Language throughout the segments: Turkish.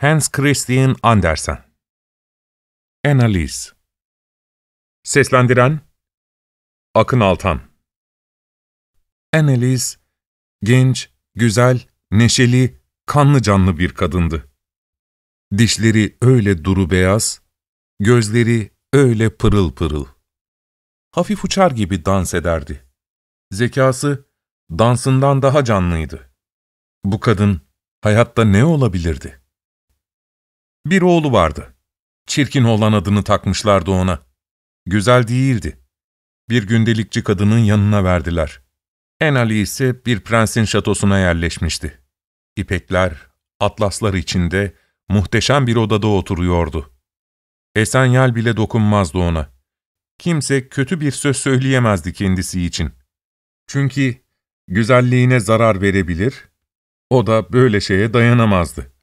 Hans Christian Andersen Analiz Seslendiren Akın Altan Analiz, genç, güzel, neşeli, kanlı canlı bir kadındı. Dişleri öyle duru beyaz, gözleri öyle pırıl pırıl. Hafif uçar gibi dans ederdi. Zekası dansından daha canlıydı. Bu kadın hayatta ne olabilirdi? Bir oğlu vardı. Çirkin olan adını takmışlardı ona. Güzel değildi. Bir gündelikçi kadının yanına verdiler. En Ali ise bir prensin şatosuna yerleşmişti. İpekler, atlaslar içinde muhteşem bir odada oturuyordu. Esenyal bile dokunmazdı ona. Kimse kötü bir söz söyleyemezdi kendisi için. Çünkü güzelliğine zarar verebilir, o da böyle şeye dayanamazdı.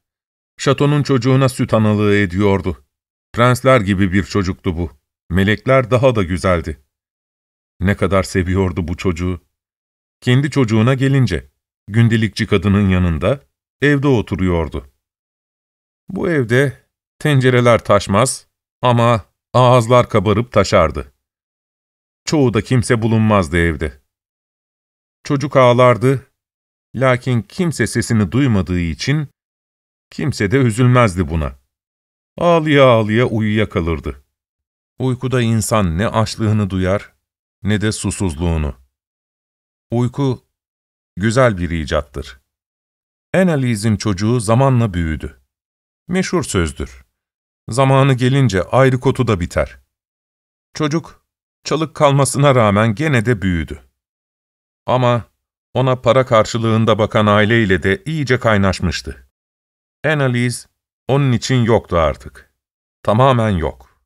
Şatonun çocuğuna süt analığı ediyordu. Prensler gibi bir çocuktu bu. Melekler daha da güzeldi. Ne kadar seviyordu bu çocuğu. Kendi çocuğuna gelince, gündelikçi kadının yanında, evde oturuyordu. Bu evde tencereler taşmaz ama ağızlar kabarıp taşardı. Çoğu da kimse bulunmazdı evde. Çocuk ağlardı, lakin kimse sesini duymadığı için Kimse de üzülmezdi buna. Ağlıya ağlıya uyuyakalırdı. Uykuda insan ne açlığını duyar ne de susuzluğunu. Uyku güzel bir icattır. Enaliz'in çocuğu zamanla büyüdü. Meşhur sözdür. Zamanı gelince ayrı kotu da biter. Çocuk, çalık kalmasına rağmen gene de büyüdü. Ama ona para karşılığında bakan aileyle de iyice kaynaşmıştı. Annalise onun için yoktu artık. Tamamen yok.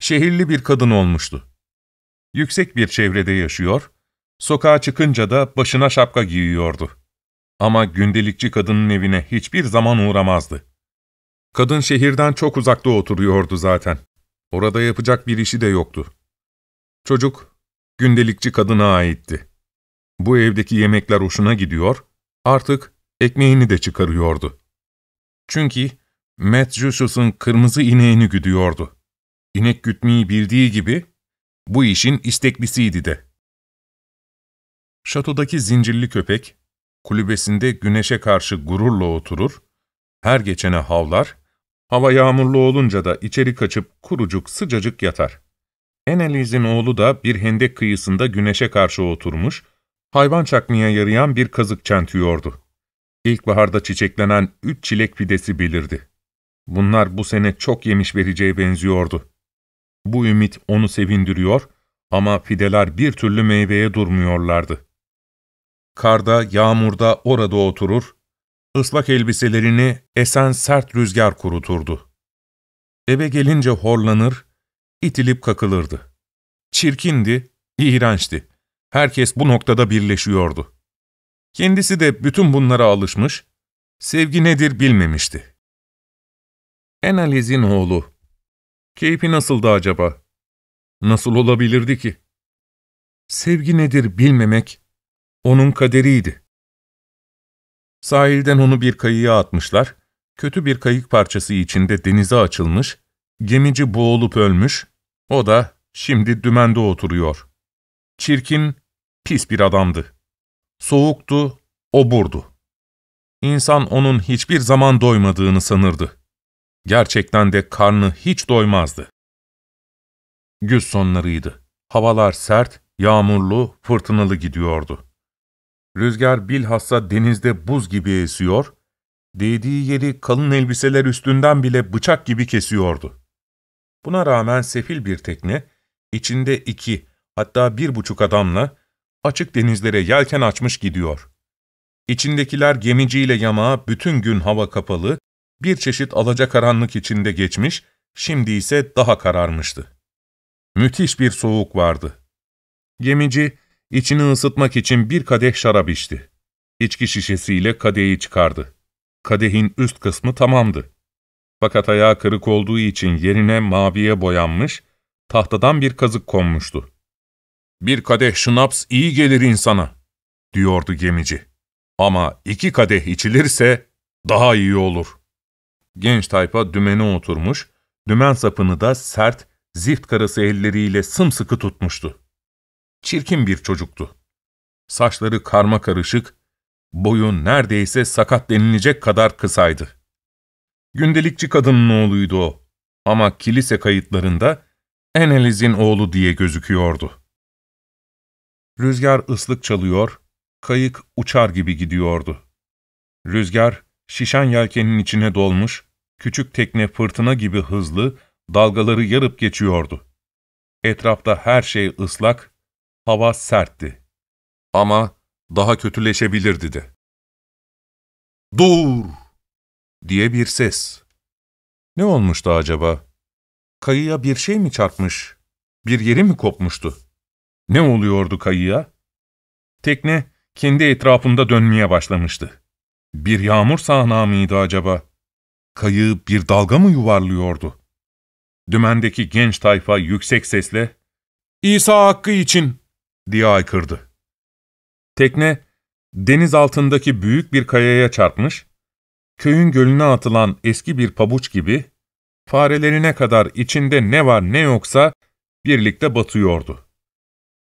Şehirli bir kadın olmuştu. Yüksek bir çevrede yaşıyor, sokağa çıkınca da başına şapka giyiyordu. Ama gündelikçi kadının evine hiçbir zaman uğramazdı. Kadın şehirden çok uzakta oturuyordu zaten. Orada yapacak bir işi de yoktu. Çocuk, gündelikçi kadına aitti. Bu evdeki yemekler hoşuna gidiyor, artık ekmeğini de çıkarıyordu. Çünkü Matt Jussius'un kırmızı ineğini güdüyordu. İnek gütmeyi bildiği gibi bu işin isteklisiydi de. Şatodaki zincirli köpek, kulübesinde güneşe karşı gururla oturur, her geçene havlar, hava yağmurlu olunca da içeri kaçıp kurucuk sıcacık yatar. Eneliz'in oğlu da bir hendek kıyısında güneşe karşı oturmuş, hayvan çakmaya yarayan bir kazık çentiyordu ilkbaharda çiçeklenen üç çilek fidesi belirdi. Bunlar bu sene çok yemiş vereceğe benziyordu. Bu ümit onu sevindiriyor ama fideler bir türlü meyveye durmuyorlardı. Karda, yağmurda orada oturur, ıslak elbiselerini esen sert rüzgar kuruturdu. Eve gelince horlanır, itilip kakılırdı. Çirkindi, iğrençti. Herkes bu noktada birleşiyordu. Kendisi de bütün bunlara alışmış, sevgi nedir bilmemişti. Enaliz'in oğlu. Keyfi nasıldı acaba? Nasıl olabilirdi ki? Sevgi nedir bilmemek, onun kaderiydi. Sahilden onu bir kayığa atmışlar, kötü bir kayık parçası içinde denize açılmış, gemici boğulup ölmüş, o da şimdi dümende oturuyor. Çirkin, pis bir adamdı. Soğuktu, oburdu. İnsan onun hiçbir zaman doymadığını sanırdı. Gerçekten de karnı hiç doymazdı. Güz sonlarıydı. Havalar sert, yağmurlu, fırtınalı gidiyordu. Rüzgar bilhassa denizde buz gibi esiyor, değdiği yeri kalın elbiseler üstünden bile bıçak gibi kesiyordu. Buna rağmen sefil bir tekne, içinde iki hatta bir buçuk adamla açık denizlere yelken açmış gidiyor. İçindekiler gemiciyle yamağa bütün gün hava kapalı, bir çeşit alacakaranlık içinde geçmiş, şimdi ise daha kararmıştı. Müthiş bir soğuk vardı. Gemici, içini ısıtmak için bir kadeh şarap içti. İçki şişesiyle kadehi çıkardı. Kadehin üst kısmı tamamdı. Fakat ayağı kırık olduğu için yerine maviye boyanmış, tahtadan bir kazık konmuştu. Bir kadeh şınaps iyi gelir insana, diyordu gemici. Ama iki kadeh içilirse daha iyi olur. Genç tayfa dümeni oturmuş, dümen sapını da sert, zift karası elleriyle sımsıkı tutmuştu. Çirkin bir çocuktu. Saçları karma karışık, boyu neredeyse sakat denilecek kadar kısaydı. Gündelikçi kadının oğluydu o ama kilise kayıtlarında Eneliz'in oğlu diye gözüküyordu. Rüzgar ıslık çalıyor, kayık uçar gibi gidiyordu. Rüzgar, şişen yelkenin içine dolmuş, küçük tekne fırtına gibi hızlı, dalgaları yarıp geçiyordu. Etrafta her şey ıslak, hava sertti. Ama daha kötüleşebilirdi de. ''Dur!'' diye bir ses. Ne olmuştu acaba? Kayıya bir şey mi çarpmış? Bir yeri mi kopmuştu?'' Ne oluyordu kayıya? Tekne kendi etrafında dönmeye başlamıştı. Bir yağmur sahna mıydı acaba? Kayığı bir dalga mı yuvarlıyordu? Dümendeki genç tayfa yüksek sesle ''İsa hakkı için!'' diye aykırdı. Tekne, deniz altındaki büyük bir kayaya çarpmış, köyün gölüne atılan eski bir pabuç gibi, farelerine kadar içinde ne var ne yoksa birlikte batıyordu.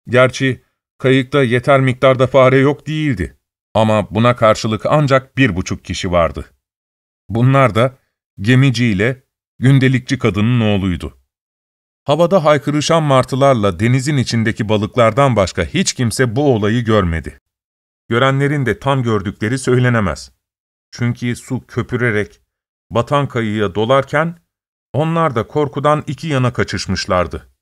Gerçi kayıkta yeter miktarda fare yok değildi. Ama buna karşılık ancak bir buçuk kişi vardı. Bunlar da gemici ile gündelikçi kadının oğluydu. Havada haykırışan martılarla denizin içindeki balıklardan başka hiç kimse bu olayı görmedi. Görenlerin de tam gördükleri söylenemez. Çünkü su köpürerek batan kayıya dolarken onlar da korkudan iki yana kaçışmışlardı.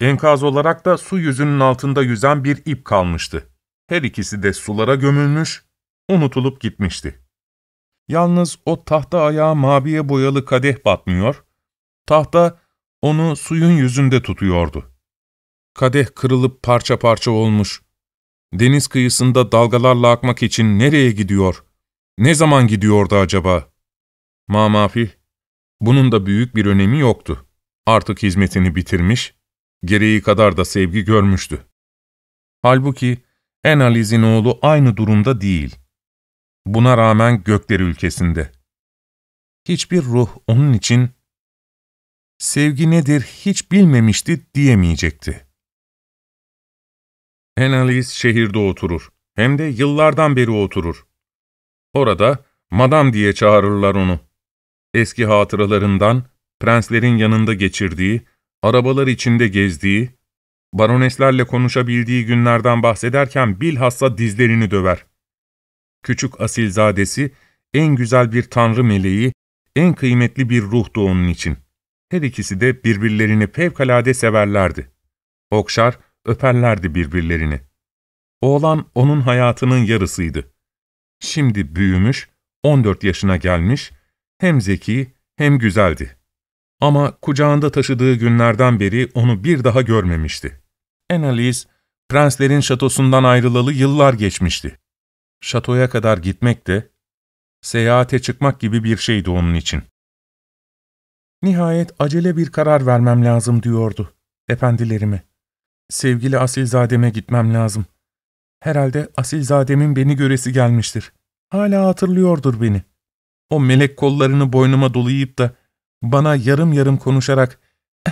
Enkaz olarak da su yüzünün altında yüzen bir ip kalmıştı. Her ikisi de sulara gömülmüş, unutulup gitmişti. Yalnız o tahta ayağı maviye boyalı kadeh batmıyor, tahta onu suyun yüzünde tutuyordu. Kadeh kırılıp parça parça olmuş. Deniz kıyısında dalgalarla akmak için nereye gidiyor? Ne zaman gidiyordu acaba? Mamafi, bunun da büyük bir önemi yoktu. Artık hizmetini bitirmiş, Gereği kadar da sevgi görmüştü. Halbuki Enaliz'in oğlu aynı durumda değil. Buna rağmen gökleri ülkesinde. Hiçbir ruh onun için sevgi nedir hiç bilmemişti diyemeyecekti. Enaliz şehirde oturur. Hem de yıllardan beri oturur. Orada madam diye çağırırlar onu. Eski hatıralarından, prenslerin yanında geçirdiği, arabalar içinde gezdiği, baroneslerle konuşabildiği günlerden bahsederken bilhassa dizlerini döver. Küçük asilzadesi, en güzel bir tanrı meleği, en kıymetli bir ruhtu onun için. Her ikisi de birbirlerini pevkalade severlerdi. Okşar, öperlerdi birbirlerini. Oğlan onun hayatının yarısıydı. Şimdi büyümüş, 14 yaşına gelmiş, hem zeki hem güzeldi. Ama kucağında taşıdığı günlerden beri onu bir daha görmemişti. Annalise, prenslerin şatosundan ayrılalı yıllar geçmişti. Şatoya kadar gitmek de, seyahate çıkmak gibi bir şeydi onun için. Nihayet acele bir karar vermem lazım diyordu, efendilerime. Sevgili Asilzadem'e gitmem lazım. Herhalde Asilzadem'in beni göresi gelmiştir. Hala hatırlıyordur beni. O melek kollarını boynuma dolayıp da bana yarım yarım konuşarak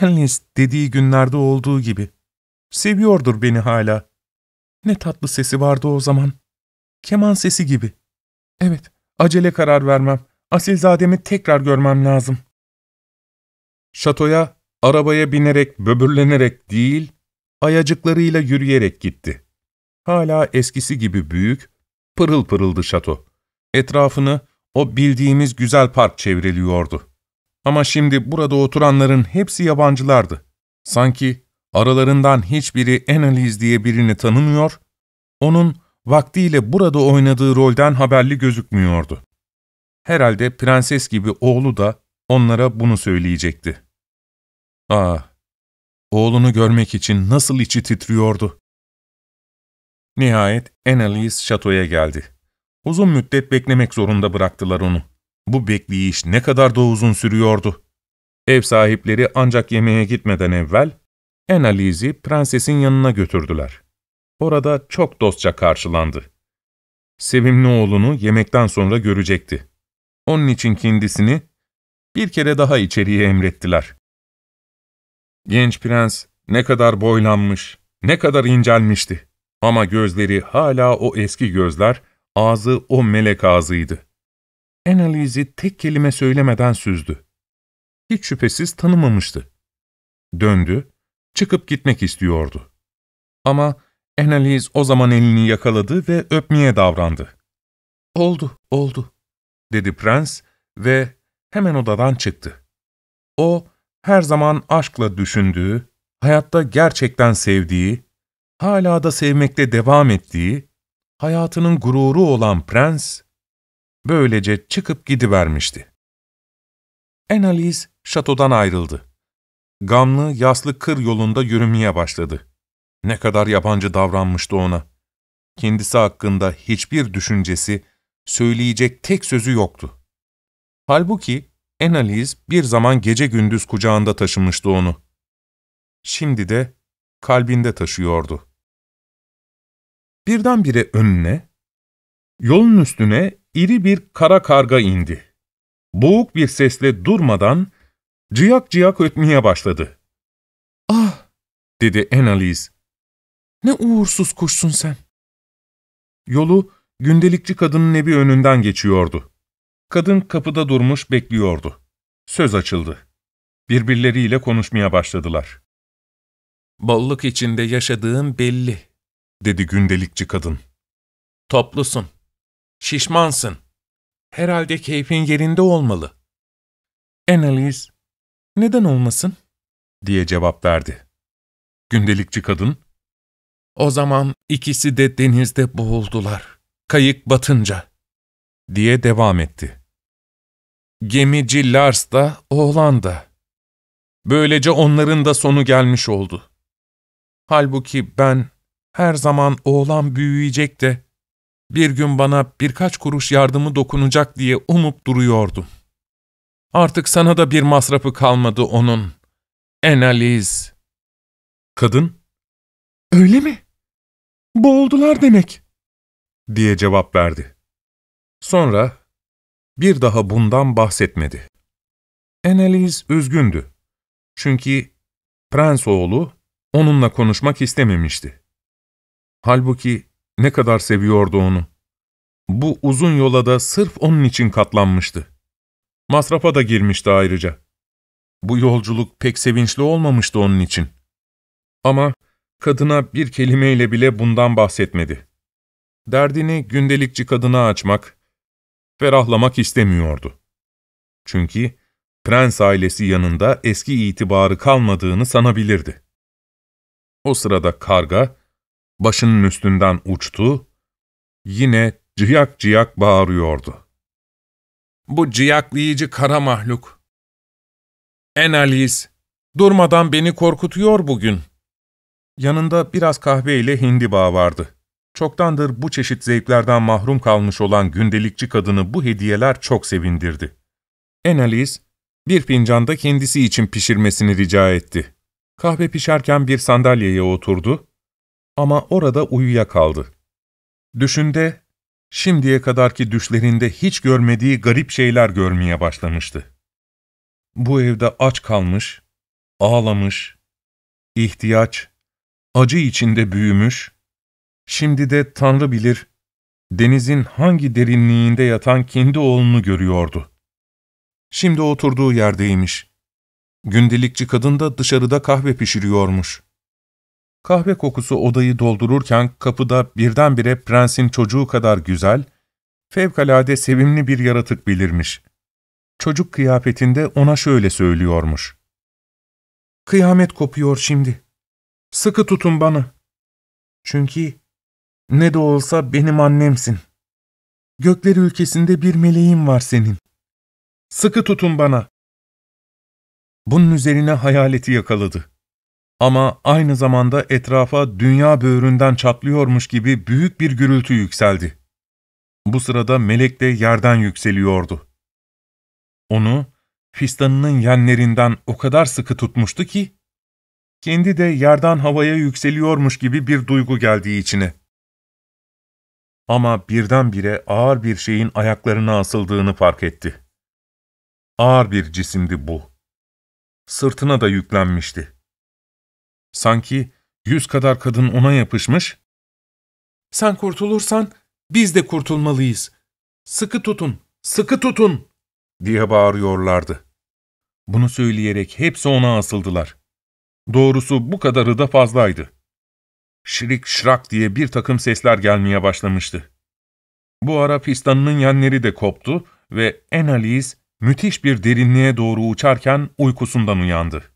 Elnis dediği günlerde olduğu gibi. Seviyordur beni hala. Ne tatlı sesi vardı o zaman. Keman sesi gibi. Evet, acele karar vermem. Asilzademi tekrar görmem lazım. Şatoya, arabaya binerek, böbürlenerek değil, ayacıklarıyla yürüyerek gitti. Hala eskisi gibi büyük, pırıl pırıldı şato. Etrafını o bildiğimiz güzel park çevriliyordu. Ama şimdi burada oturanların hepsi yabancılardı. Sanki aralarından hiçbiri Annalise diye birini tanımıyor, onun vaktiyle burada oynadığı rolden haberli gözükmüyordu. Herhalde prenses gibi oğlu da onlara bunu söyleyecekti. Ah, oğlunu görmek için nasıl içi titriyordu. Nihayet Annalise şatoya geldi. Uzun müddet beklemek zorunda bıraktılar onu. Bu bekleyiş ne kadar da uzun sürüyordu. Ev sahipleri ancak yemeğe gitmeden evvel Enalizi prensesin yanına götürdüler. Orada çok dostça karşılandı. Sevimli oğlunu yemekten sonra görecekti. Onun için kendisini bir kere daha içeriye emrettiler. Genç prens ne kadar boylanmış, ne kadar incelmişti. Ama gözleri hala o eski gözler, ağzı o melek ağzıydı analizi tek kelime söylemeden süzdü. Hiç şüphesiz tanımamıştı. Döndü, çıkıp gitmek istiyordu. Ama analiz o zaman elini yakaladı ve öpmeye davrandı. ''Oldu, oldu.'' dedi prens ve hemen odadan çıktı. O, her zaman aşkla düşündüğü, hayatta gerçekten sevdiği, hala da sevmekte devam ettiği, hayatının gururu olan prens, Böylece çıkıp gidivermişti. Annalise şatodan ayrıldı. Gamlı, yaslı kır yolunda yürümeye başladı. Ne kadar yabancı davranmıştı ona. Kendisi hakkında hiçbir düşüncesi, söyleyecek tek sözü yoktu. Halbuki Annalise bir zaman gece gündüz kucağında taşımıştı onu. Şimdi de kalbinde taşıyordu. Birdenbire önüne, yolun üstüne iri bir kara karga indi. Boğuk bir sesle durmadan ciyak ciyak ötmeye başladı. ''Ah!'' dedi Annalise. ''Ne uğursuz kuşsun sen.'' Yolu gündelikçi kadının evi önünden geçiyordu. Kadın kapıda durmuş bekliyordu. Söz açıldı. Birbirleriyle konuşmaya başladılar. ''Bolluk içinde yaşadığın belli.'' dedi gündelikçi kadın. ''Toplusun. Şişmansın. Herhalde keyfin yerinde olmalı. Annelies, neden olmasın? diye cevap verdi. Gündelikçi kadın, o zaman ikisi de denizde boğuldular, kayık batınca, diye devam etti. Gemici Lars da, oğlan da. Böylece onların da sonu gelmiş oldu. Halbuki ben her zaman oğlan büyüyecek de bir gün bana birkaç kuruş yardımı dokunacak diye umup duruyordum. Artık sana da bir masrafı kalmadı onun. Enaliz. Kadın, öyle mi? Boğuldular demek. Diye cevap verdi. Sonra bir daha bundan bahsetmedi. Enaliz üzgündü. Çünkü prens oğlu onunla konuşmak istememişti. Halbuki ne kadar seviyordu onu. Bu uzun yola da sırf onun için katlanmıştı. Masrafa da girmişti ayrıca. Bu yolculuk pek sevinçli olmamıştı onun için. Ama kadına bir kelimeyle bile bundan bahsetmedi. Derdini gündelikçi kadına açmak, ferahlamak istemiyordu. Çünkü prens ailesi yanında eski itibarı kalmadığını sanabilirdi. O sırada karga, başının üstünden uçtu, yine ciyak ciyak bağırıyordu. Bu ciyaklayıcı kara mahluk. Enaliz, durmadan beni korkutuyor bugün. Yanında biraz kahve ile hindi bağ vardı. Çoktandır bu çeşit zevklerden mahrum kalmış olan gündelikçi kadını bu hediyeler çok sevindirdi. Enaliz, bir fincanda kendisi için pişirmesini rica etti. Kahve pişerken bir sandalyeye oturdu, ama orada uyuyakaldı. Düşünde, şimdiye kadarki düşlerinde hiç görmediği garip şeyler görmeye başlamıştı. Bu evde aç kalmış, ağlamış, ihtiyaç, acı içinde büyümüş, şimdi de Tanrı bilir, denizin hangi derinliğinde yatan kendi oğlunu görüyordu. Şimdi oturduğu yerdeymiş. Gündelikçi kadın da dışarıda kahve pişiriyormuş. Kahve kokusu odayı doldururken kapıda birdenbire prensin çocuğu kadar güzel, fevkalade sevimli bir yaratık belirmiş. Çocuk kıyafetinde ona şöyle söylüyormuş. ''Kıyamet kopuyor şimdi. Sıkı tutun bana. Çünkü ne de olsa benim annemsin. Gökler ülkesinde bir meleğim var senin. Sıkı tutun bana.'' Bunun üzerine hayaleti yakaladı. Ama aynı zamanda etrafa dünya böğründen çatlıyormuş gibi büyük bir gürültü yükseldi. Bu sırada melek de yerden yükseliyordu. Onu fistanının yenlerinden o kadar sıkı tutmuştu ki, kendi de yerden havaya yükseliyormuş gibi bir duygu geldiği içine. Ama birdenbire ağır bir şeyin ayaklarına asıldığını fark etti. Ağır bir cisimdi bu. Sırtına da yüklenmişti. Sanki yüz kadar kadın ona yapışmış. ''Sen kurtulursan biz de kurtulmalıyız. Sıkı tutun, sıkı tutun!'' diye bağırıyorlardı. Bunu söyleyerek hepsi ona asıldılar. Doğrusu bu kadarı da fazlaydı. Şirik şırak diye bir takım sesler gelmeye başlamıştı. Bu ara fistanının yenleri de koptu ve Enaliz müthiş bir derinliğe doğru uçarken uykusundan uyandı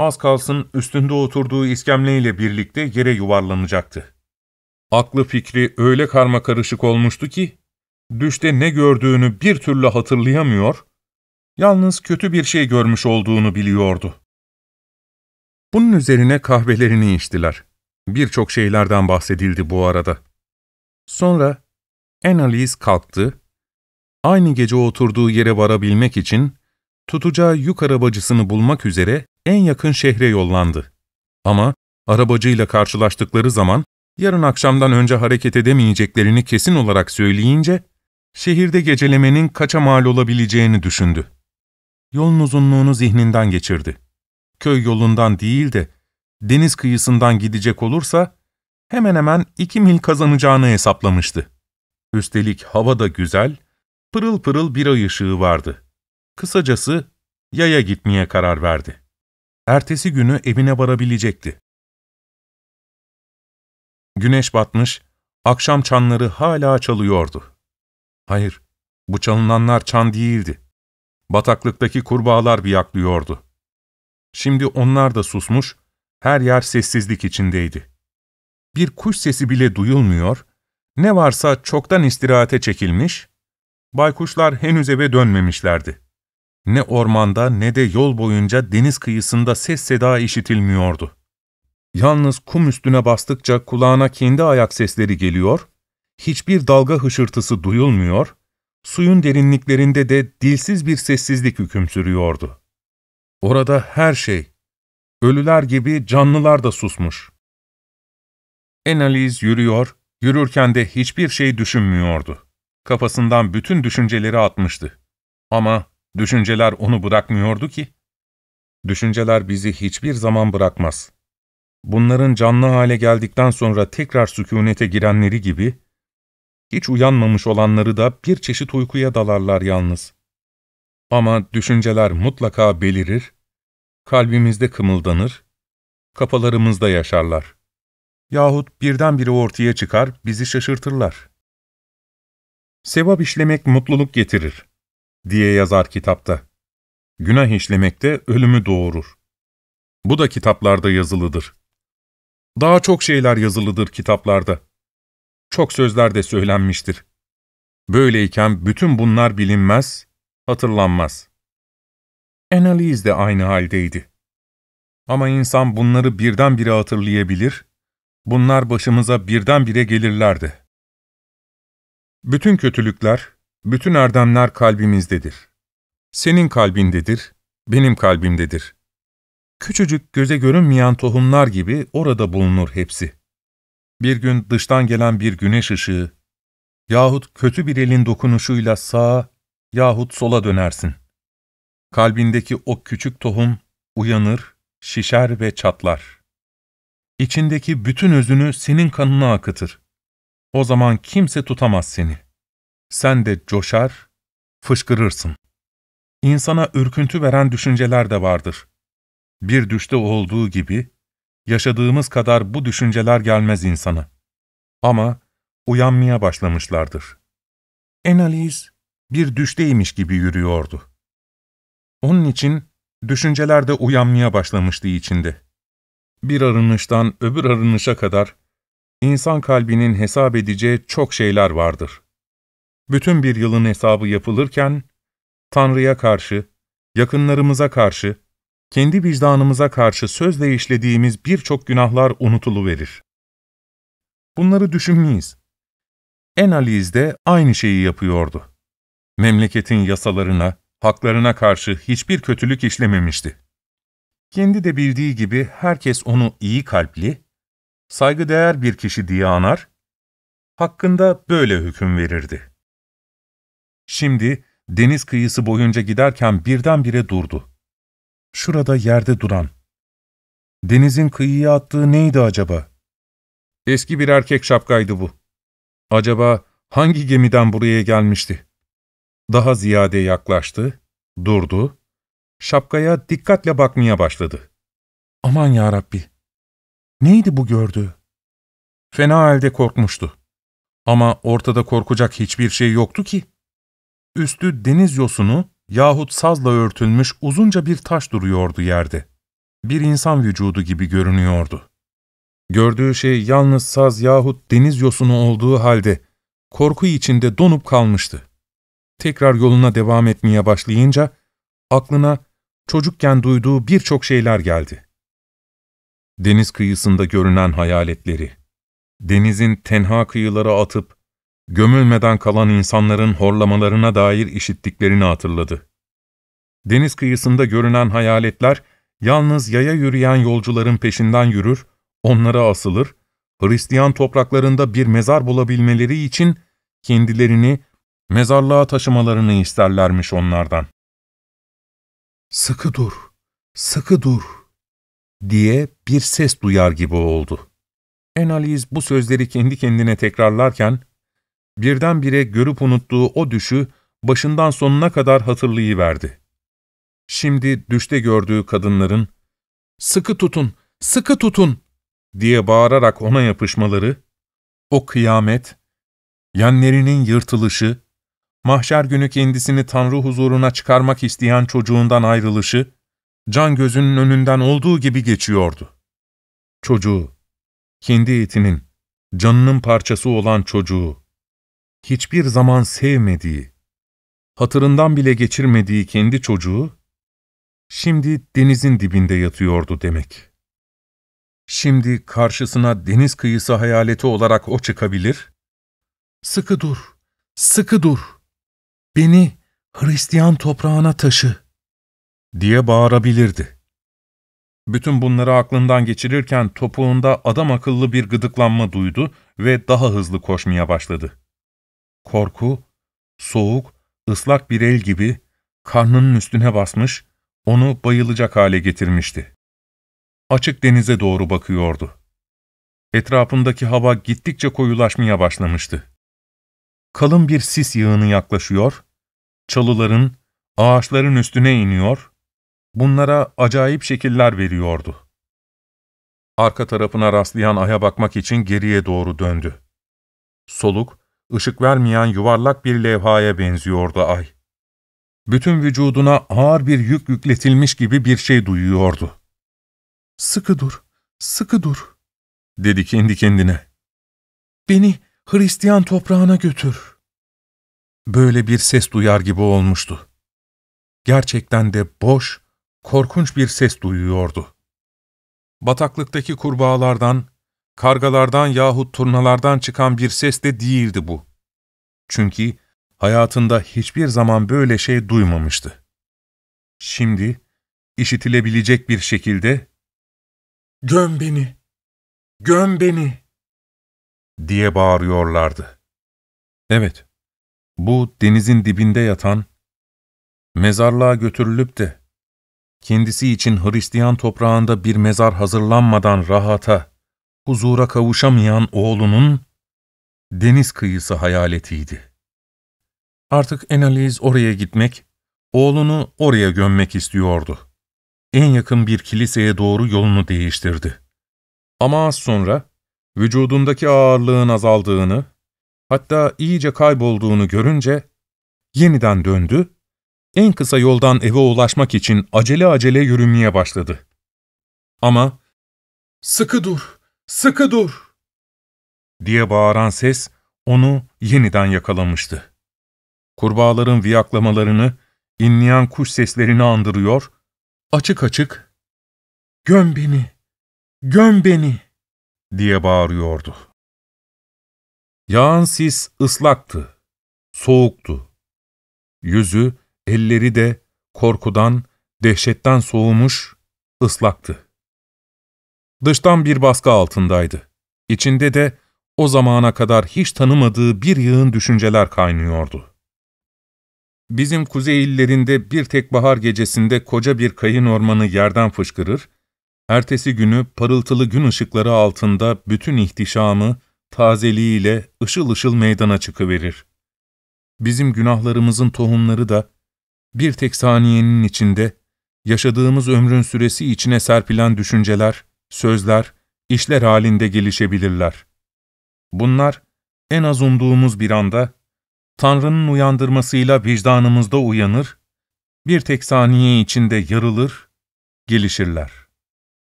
az kalsın üstünde oturduğu iskemleyle birlikte yere yuvarlanacaktı. Aklı fikri öyle karma karışık olmuştu ki, düşte ne gördüğünü bir türlü hatırlayamıyor, yalnız kötü bir şey görmüş olduğunu biliyordu. Bunun üzerine kahvelerini içtiler. Birçok şeylerden bahsedildi bu arada. Sonra Annalise kalktı, aynı gece oturduğu yere varabilmek için tutacağı yük arabacısını bulmak üzere en yakın şehre yollandı. Ama arabacıyla karşılaştıkları zaman yarın akşamdan önce hareket edemeyeceklerini kesin olarak söyleyince, şehirde gecelemenin kaça mal olabileceğini düşündü. Yolun uzunluğunu zihninden geçirdi. Köy yolundan değil de deniz kıyısından gidecek olursa hemen hemen iki mil kazanacağını hesaplamıştı. Üstelik hava da güzel, pırıl pırıl bir ay ışığı vardı. Kısacası yaya gitmeye karar verdi ertesi günü evine varabilecekti. Güneş batmış, akşam çanları hala çalıyordu. Hayır, bu çalınanlar çan değildi. Bataklıktaki kurbağalar biyaklıyordu. Şimdi onlar da susmuş, her yer sessizlik içindeydi. Bir kuş sesi bile duyulmuyor, ne varsa çoktan istirahate çekilmiş, baykuşlar henüz eve dönmemişlerdi. Ne ormanda ne de yol boyunca deniz kıyısında ses seda işitilmiyordu. Yalnız kum üstüne bastıkça kulağına kendi ayak sesleri geliyor, hiçbir dalga hışırtısı duyulmuyor, suyun derinliklerinde de dilsiz bir sessizlik hüküm sürüyordu. Orada her şey, ölüler gibi canlılar da susmuş. Enaliz yürüyor, yürürken de hiçbir şey düşünmüyordu. Kafasından bütün düşünceleri atmıştı. Ama Düşünceler onu bırakmıyordu ki. Düşünceler bizi hiçbir zaman bırakmaz. Bunların canlı hale geldikten sonra tekrar sükunete girenleri gibi, hiç uyanmamış olanları da bir çeşit uykuya dalarlar yalnız. Ama düşünceler mutlaka belirir, kalbimizde kımıldanır, kafalarımızda yaşarlar. Yahut birdenbire ortaya çıkar, bizi şaşırtırlar. Sevap işlemek mutluluk getirir diye yazar kitapta. Günah işlemekte ölümü doğurur. Bu da kitaplarda yazılıdır. Daha çok şeyler yazılıdır kitaplarda. Çok sözler de söylenmiştir. Böyleyken bütün bunlar bilinmez, hatırlanmaz. Analiz de aynı haldeydi. Ama insan bunları birdenbire hatırlayabilir, bunlar başımıza birdenbire gelirlerdi. Bütün kötülükler, bütün erdemler kalbimizdedir. Senin kalbindedir, benim kalbimdedir. Küçücük göze görünmeyen tohumlar gibi orada bulunur hepsi. Bir gün dıştan gelen bir güneş ışığı yahut kötü bir elin dokunuşuyla sağa yahut sola dönersin. Kalbindeki o küçük tohum uyanır, şişer ve çatlar. İçindeki bütün özünü senin kanına akıtır. O zaman kimse tutamaz seni.'' Sen de coşar, fışkırırsın. İnsana ürküntü veren düşünceler de vardır. Bir düşte olduğu gibi, yaşadığımız kadar bu düşünceler gelmez insana. Ama uyanmaya başlamışlardır. Enaliz bir düşteymiş gibi yürüyordu. Onun için düşünceler de uyanmaya başlamıştı içinde. Bir arınıştan öbür arınışa kadar insan kalbinin hesap edeceği çok şeyler vardır bütün bir yılın hesabı yapılırken, Tanrı'ya karşı, yakınlarımıza karşı, kendi vicdanımıza karşı sözle işlediğimiz birçok günahlar unutuluverir. Bunları düşünmeyiz. Enaliz de aynı şeyi yapıyordu. Memleketin yasalarına, haklarına karşı hiçbir kötülük işlememişti. Kendi de bildiği gibi herkes onu iyi kalpli, saygıdeğer bir kişi diye anar, hakkında böyle hüküm verirdi. Şimdi deniz kıyısı boyunca giderken birdenbire durdu. Şurada yerde duran. Denizin kıyıya attığı neydi acaba? Eski bir erkek şapkaydı bu. Acaba hangi gemiden buraya gelmişti? Daha ziyade yaklaştı, durdu, şapkaya dikkatle bakmaya başladı. Aman ya Rabbi. Neydi bu gördüğü? Fena halde korkmuştu. Ama ortada korkacak hiçbir şey yoktu ki. Üstü deniz yosunu yahut sazla örtülmüş uzunca bir taş duruyordu yerde. Bir insan vücudu gibi görünüyordu. Gördüğü şey yalnız saz yahut deniz yosunu olduğu halde korku içinde donup kalmıştı. Tekrar yoluna devam etmeye başlayınca aklına çocukken duyduğu birçok şeyler geldi. Deniz kıyısında görünen hayaletleri, denizin tenha kıyılara atıp gömülmeden kalan insanların horlamalarına dair işittiklerini hatırladı. Deniz kıyısında görünen hayaletler, yalnız yaya yürüyen yolcuların peşinden yürür, onlara asılır, Hristiyan topraklarında bir mezar bulabilmeleri için kendilerini mezarlığa taşımalarını isterlermiş onlardan. ''Sıkı dur, sıkı dur.'' diye bir ses duyar gibi oldu. Enaliz bu sözleri kendi kendine tekrarlarken, birdenbire görüp unuttuğu o düşü başından sonuna kadar hatırlayıverdi. Şimdi düşte gördüğü kadınların ''Sıkı tutun, sıkı tutun!'' diye bağırarak ona yapışmaları, o kıyamet, yanlarının yırtılışı, mahşer günü kendisini Tanrı huzuruna çıkarmak isteyen çocuğundan ayrılışı, can gözünün önünden olduğu gibi geçiyordu. Çocuğu, kendi etinin, canının parçası olan çocuğu, hiçbir zaman sevmediği, hatırından bile geçirmediği kendi çocuğu, şimdi denizin dibinde yatıyordu demek. Şimdi karşısına deniz kıyısı hayaleti olarak o çıkabilir, ''Sıkı dur, sıkı dur, beni Hristiyan toprağına taşı.'' diye bağırabilirdi. Bütün bunları aklından geçirirken topuğunda adam akıllı bir gıdıklanma duydu ve daha hızlı koşmaya başladı. Korku, soğuk, ıslak bir el gibi karnının üstüne basmış, onu bayılacak hale getirmişti. Açık denize doğru bakıyordu. Etrafındaki hava gittikçe koyulaşmaya başlamıştı. Kalın bir sis yığını yaklaşıyor, çalıların, ağaçların üstüne iniyor, bunlara acayip şekiller veriyordu. Arka tarafına rastlayan aya bakmak için geriye doğru döndü. Soluk, ışık vermeyen yuvarlak bir levhaya benziyordu ay. Bütün vücuduna ağır bir yük yükletilmiş gibi bir şey duyuyordu. ''Sıkı dur, sıkı dur.'' dedi kendi kendine. ''Beni Hristiyan toprağına götür.'' Böyle bir ses duyar gibi olmuştu. Gerçekten de boş, korkunç bir ses duyuyordu. Bataklıktaki kurbağalardan kargalardan yahut turnalardan çıkan bir ses de değildi bu. Çünkü hayatında hiçbir zaman böyle şey duymamıştı. Şimdi işitilebilecek bir şekilde ''Göm beni! Göm beni!'' diye bağırıyorlardı. Evet, bu denizin dibinde yatan, mezarlığa götürülüp de kendisi için Hristiyan toprağında bir mezar hazırlanmadan rahata, huzura kavuşamayan oğlunun deniz kıyısı hayaletiydi. Artık Enaliz oraya gitmek, oğlunu oraya gömmek istiyordu. En yakın bir kiliseye doğru yolunu değiştirdi. Ama az sonra vücudundaki ağırlığın azaldığını, hatta iyice kaybolduğunu görünce yeniden döndü, en kısa yoldan eve ulaşmak için acele acele yürümeye başladı. Ama ''Sıkı dur, Sıkı dur! diye bağıran ses onu yeniden yakalamıştı. Kurbağaların viyaklamalarını, inleyen kuş seslerini andırıyor, açık açık ''Göm beni! Göm beni!'' diye bağırıyordu. Yağan sis ıslaktı, soğuktu. Yüzü, elleri de korkudan, dehşetten soğumuş, ıslaktı. Dıştan bir baskı altındaydı. İçinde de o zamana kadar hiç tanımadığı bir yığın düşünceler kaynıyordu. Bizim kuzey illerinde bir tek bahar gecesinde koca bir kayın ormanı yerden fışkırır, ertesi günü parıltılı gün ışıkları altında bütün ihtişamı, tazeliğiyle ışıl ışıl meydana çıkıverir. Bizim günahlarımızın tohumları da bir tek saniyenin içinde, yaşadığımız ömrün süresi içine serpilen düşünceler, sözler, işler halinde gelişebilirler. Bunlar en az umduğumuz bir anda Tanrı'nın uyandırmasıyla vicdanımızda uyanır, bir tek saniye içinde yarılır, gelişirler.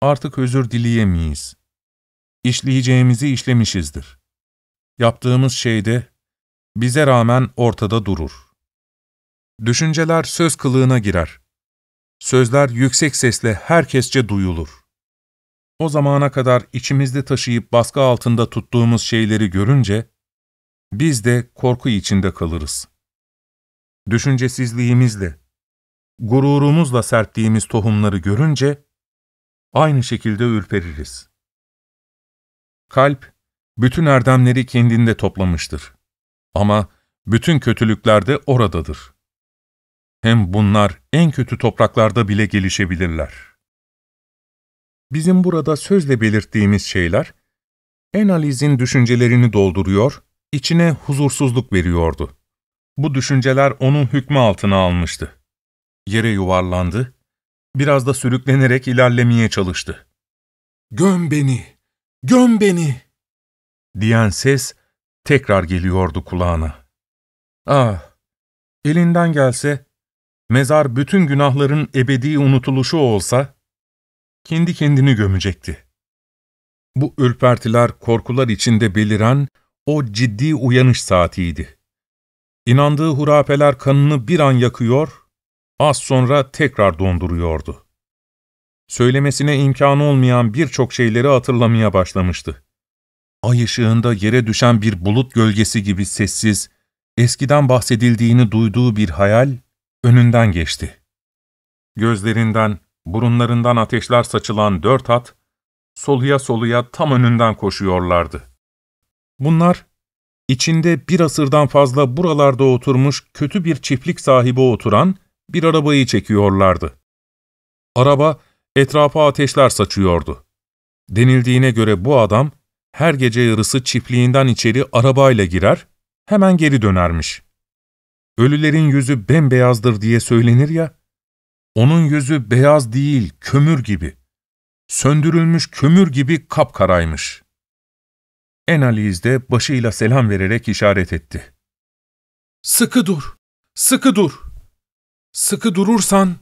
Artık özür dileyemeyiz. İşleyeceğimizi işlemişizdir. Yaptığımız şey de bize rağmen ortada durur. Düşünceler söz kılığına girer. Sözler yüksek sesle herkesçe duyulur. O zamana kadar içimizde taşıyıp baskı altında tuttuğumuz şeyleri görünce, biz de korku içinde kalırız. Düşüncesizliğimizle, gururumuzla serptiğimiz tohumları görünce, aynı şekilde ürpeririz. Kalp, bütün erdemleri kendinde toplamıştır. Ama bütün kötülükler de oradadır. Hem bunlar en kötü topraklarda bile gelişebilirler bizim burada sözle belirttiğimiz şeyler, Enaliz'in düşüncelerini dolduruyor, içine huzursuzluk veriyordu. Bu düşünceler onun hükmü altına almıştı. Yere yuvarlandı, biraz da sürüklenerek ilerlemeye çalıştı. ''Göm beni, göm beni!'' diyen ses tekrar geliyordu kulağına. Ah, elinden gelse, mezar bütün günahların ebedi unutuluşu olsa, kendi kendini gömecekti. Bu ürpertiler, korkular içinde beliren o ciddi uyanış saatiydi. İnandığı hurafeler kanını bir an yakıyor, az sonra tekrar donduruyordu. Söylemesine imkanı olmayan birçok şeyleri hatırlamaya başlamıştı. Ay ışığında yere düşen bir bulut gölgesi gibi sessiz, eskiden bahsedildiğini duyduğu bir hayal önünden geçti. Gözlerinden burunlarından ateşler saçılan dört at, soluya soluya tam önünden koşuyorlardı. Bunlar, içinde bir asırdan fazla buralarda oturmuş kötü bir çiftlik sahibi oturan bir arabayı çekiyorlardı. Araba, etrafa ateşler saçıyordu. Denildiğine göre bu adam, her gece yarısı çiftliğinden içeri arabayla girer, hemen geri dönermiş. Ölülerin yüzü bembeyazdır diye söylenir ya, onun yüzü beyaz değil, kömür gibi. Söndürülmüş kömür gibi kapkaraymış. Enaliz de başıyla selam vererek işaret etti. ''Sıkı dur, sıkı dur. Sıkı durursan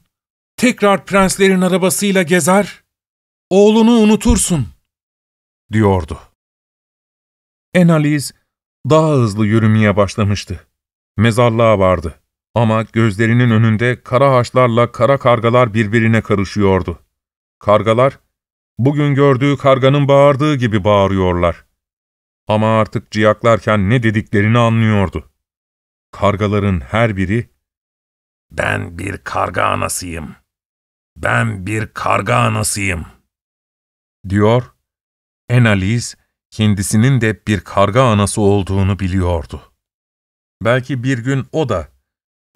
tekrar prenslerin arabasıyla gezer, oğlunu unutursun.'' diyordu. Enaliz daha hızlı yürümeye başlamıştı. Mezarlığa vardı. Ama gözlerinin önünde kara haşlarla kara kargalar birbirine karışıyordu. Kargalar, bugün gördüğü karganın bağırdığı gibi bağırıyorlar. Ama artık ciyaklarken ne dediklerini anlıyordu. Kargaların her biri, ''Ben bir karga anasıyım. Ben bir karga anasıyım.'' diyor, Enaliz kendisinin de bir karga anası olduğunu biliyordu. Belki bir gün o da,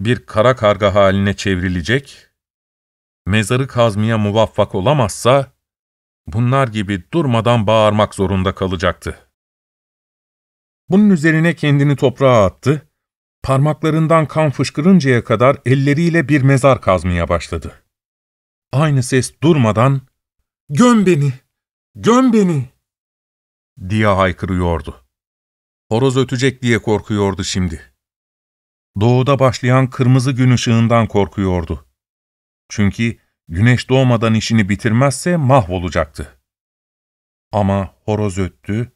bir kara karga haline çevrilecek, mezarı kazmaya muvaffak olamazsa, bunlar gibi durmadan bağırmak zorunda kalacaktı. Bunun üzerine kendini toprağa attı, parmaklarından kan fışkırıncaya kadar elleriyle bir mezar kazmaya başladı. Aynı ses durmadan, ''Göm beni! Göm beni!'' diye haykırıyordu. Horoz ötecek diye korkuyordu şimdi doğuda başlayan kırmızı gün ışığından korkuyordu. Çünkü güneş doğmadan işini bitirmezse mahvolacaktı. Ama horoz öttü,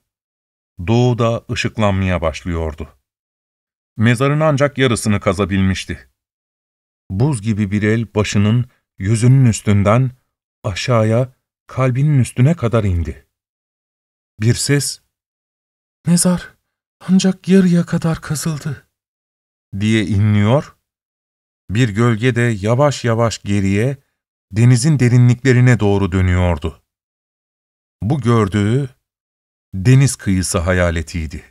doğuda ışıklanmaya başlıyordu. Mezarın ancak yarısını kazabilmişti. Buz gibi bir el başının, yüzünün üstünden aşağıya, kalbinin üstüne kadar indi. Bir ses, ''Mezar ancak yarıya kadar kazıldı.'' diye inliyor, bir gölge de yavaş yavaş geriye, denizin derinliklerine doğru dönüyordu. Bu gördüğü, deniz kıyısı hayaletiydi.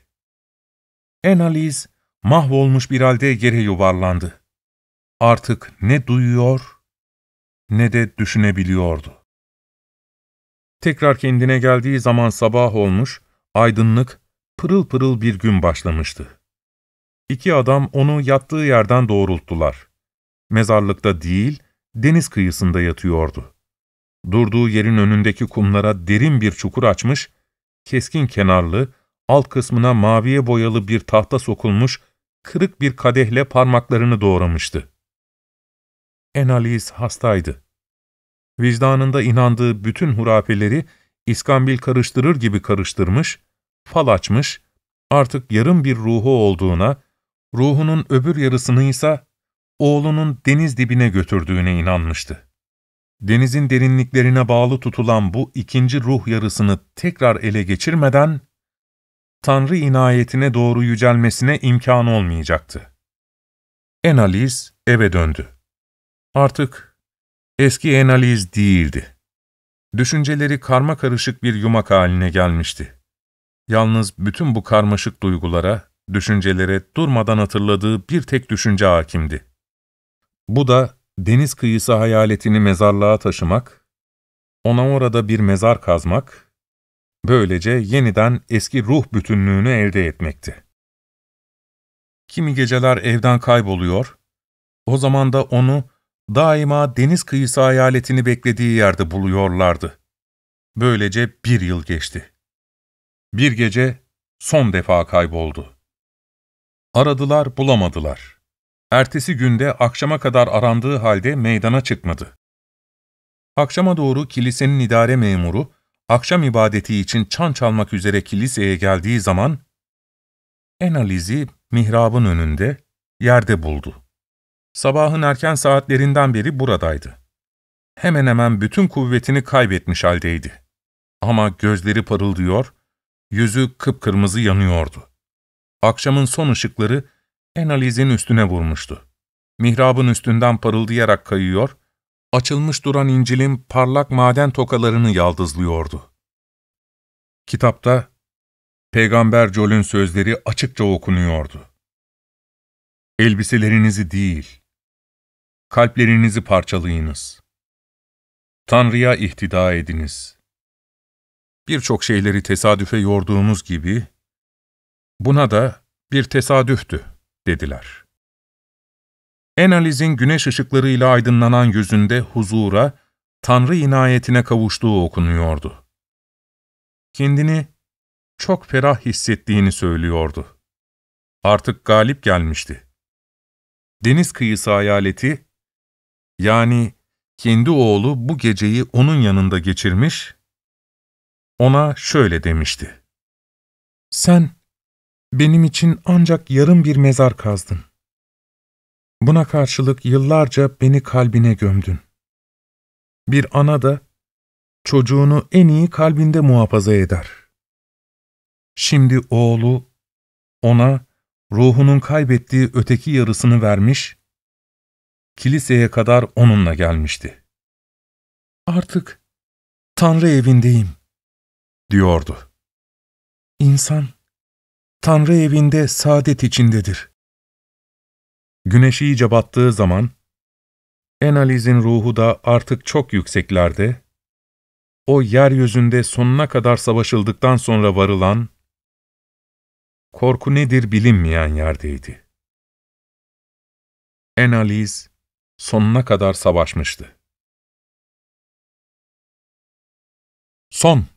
Enaliz, mahvolmuş bir halde yere yuvarlandı. Artık ne duyuyor, ne de düşünebiliyordu. Tekrar kendine geldiği zaman sabah olmuş, aydınlık, pırıl pırıl bir gün başlamıştı. İki adam onu yattığı yerden doğrulttular. Mezarlıkta değil, deniz kıyısında yatıyordu. Durduğu yerin önündeki kumlara derin bir çukur açmış, keskin kenarlı, alt kısmına maviye boyalı bir tahta sokulmuş, kırık bir kadehle parmaklarını doğramıştı. Enaliz hastaydı. Vicdanında inandığı bütün hurafeleri iskambil karıştırır gibi karıştırmış, fal açmış, artık yarım bir ruhu olduğuna, ruhunun öbür yarısını ise oğlunun deniz dibine götürdüğüne inanmıştı. Denizin derinliklerine bağlı tutulan bu ikinci ruh yarısını tekrar ele geçirmeden, Tanrı inayetine doğru yücelmesine imkan olmayacaktı. Enaliz eve döndü. Artık eski Enaliz değildi. Düşünceleri karma karışık bir yumak haline gelmişti. Yalnız bütün bu karmaşık duygulara, düşüncelere durmadan hatırladığı bir tek düşünce hakimdi. Bu da deniz kıyısı hayaletini mezarlığa taşımak, ona orada bir mezar kazmak, böylece yeniden eski ruh bütünlüğünü elde etmekti. Kimi geceler evden kayboluyor, o zaman da onu daima deniz kıyısı hayaletini beklediği yerde buluyorlardı. Böylece bir yıl geçti. Bir gece son defa kayboldu. Aradılar bulamadılar. Ertesi günde akşama kadar arandığı halde meydana çıkmadı. Akşama doğru kilisenin idare memuru, akşam ibadeti için çan çalmak üzere kiliseye geldiği zaman, Enaliz'i mihrabın önünde, yerde buldu. Sabahın erken saatlerinden beri buradaydı. Hemen hemen bütün kuvvetini kaybetmiş haldeydi. Ama gözleri parıldıyor, yüzü kıpkırmızı yanıyordu. Akşamın son ışıkları Enaliz'in üstüne vurmuştu. Mihrabın üstünden parıldayarak kayıyor, açılmış duran İncil'in parlak maden tokalarını yaldızlıyordu. Kitapta Peygamber Jol'ün sözleri açıkça okunuyordu. Elbiselerinizi değil, kalplerinizi parçalayınız. Tanrı'ya ihtida ediniz. Birçok şeyleri tesadüfe yorduğumuz gibi, Buna da bir tesadüftü, dediler. Enaliz'in güneş ışıklarıyla aydınlanan yüzünde huzura, Tanrı inayetine kavuştuğu okunuyordu. Kendini çok ferah hissettiğini söylüyordu. Artık galip gelmişti. Deniz kıyısı hayaleti, yani kendi oğlu bu geceyi onun yanında geçirmiş, ona şöyle demişti. ''Sen benim için ancak yarım bir mezar kazdın. Buna karşılık yıllarca beni kalbine gömdün. Bir ana da çocuğunu en iyi kalbinde muhafaza eder. Şimdi oğlu ona ruhunun kaybettiği öteki yarısını vermiş, kiliseye kadar onunla gelmişti. Artık Tanrı evindeyim, diyordu. İnsan Tanrı evinde saadet içindedir. Güneş iyice battığı zaman, Enaliz'in ruhu da artık çok yükseklerde, o yeryüzünde sonuna kadar savaşıldıktan sonra varılan, korku nedir bilinmeyen yerdeydi. Enaliz sonuna kadar savaşmıştı. Son